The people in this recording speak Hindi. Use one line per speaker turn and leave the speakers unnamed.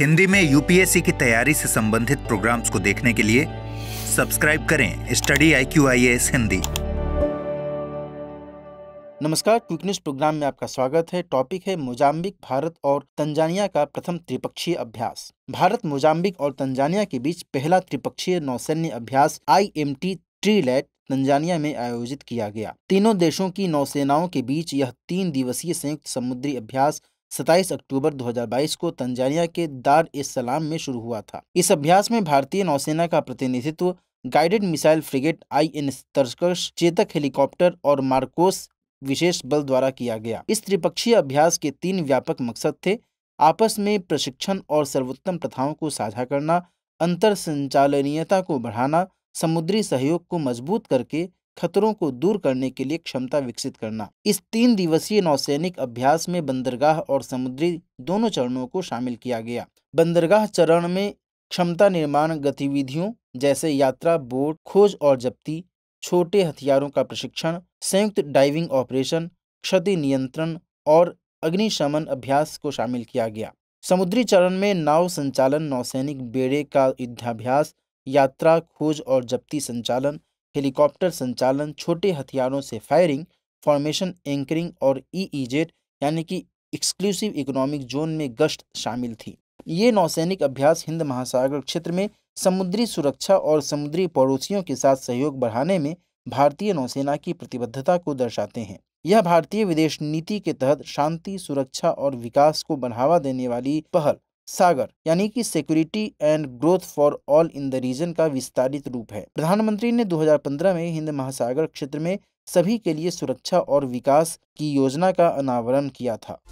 हिंदी में यूपीएससी की तैयारी से संबंधित प्रोग्राम्स को देखने के लिए सब्सक्राइब करें study I Q I S Hindi नमस्कार क्विकनेस प्रोग्राम में आपका स्वागत है टॉपिक है मोजाम्बिक भारत और तंजानिया का प्रथम त्रिपक्षीय अभ्यास भारत मोजाम्बिक और तंजानिया के बीच पहला त्रिपक्षीय नौसैन्य अभ्यास आई एम टी तंजानिया में आयोजित किया गया तीनों देशों की नौसेनाओं के बीच यह तीन दिवसीय संयुक्त समुद्री अभ्यास सत्ताईस अक्टूबर 2022 को तंजानिया के दार ए सलाम में शुरू हुआ था इस अभ्यास में भारतीय नौसेना का प्रतिनिधित्व guided missile frigate I N Tarkash Chetak helicopter और मार्कोस विशेष बल द्वारा किया गया इस त्रिपक्षीय अभ्यास के तीन व्यापक मकसद थे आपस में प्रशिक्षण और सर्वोत्तम प्रथाओं को साझा करना अंतर संचालनीयता को बढ़ाना समुद्री सहयोग को मजबूत करके खतरों को दूर करने के लिए क्षमता विकसित करना इस तीन दिवसीय नौसैनिक अभ्यास में बंदरगाह और समुद्री दोनों चरणों को शामिल किया गया बंदरगाह चरण में क्षमता निर्माण गतिविधियों जैसे यात्रा बोट खोज और जब्ती छोटे हथियारों का प्रशिक्षण संयुक्त डाइविंग ऑपरेशन क्षति नियंत्रण और अग्निशमन अभ्यास को शामिल किया गया समुद्री चरण में नाव संचालन नौसैनिक बेड़े का युद्धाभ्यास यात्रा खोज और जब्ती संचालन हेलीकॉप्टर संचालन छोटे हथियारों से फायरिंग फॉर्मेशन एंकरिंग और ईईजेट यानी कि एक्सक्लूसिव इकोनॉमिक जोन में गश्त शामिल थी ये नौसैनिक अभ्यास हिंद महासागर क्षेत्र में समुद्री सुरक्षा और समुद्री पड़ोसियों के साथ सहयोग बढ़ाने में भारतीय नौसेना की प्रतिबद्धता को दर्शाते हैं यह भारतीय विदेश नीति के तहत शांति सुरक्षा और विकास को बढ़ावा देने वाली पहल सागर यानी कि security and growth for all in the region का विस्तारित रूप है प्रधानमंत्री ने 2015 में हिंद महासागर क्षेत्र में सभी के लिए सुरक्षा और विकास की योजना का अनावरण किया था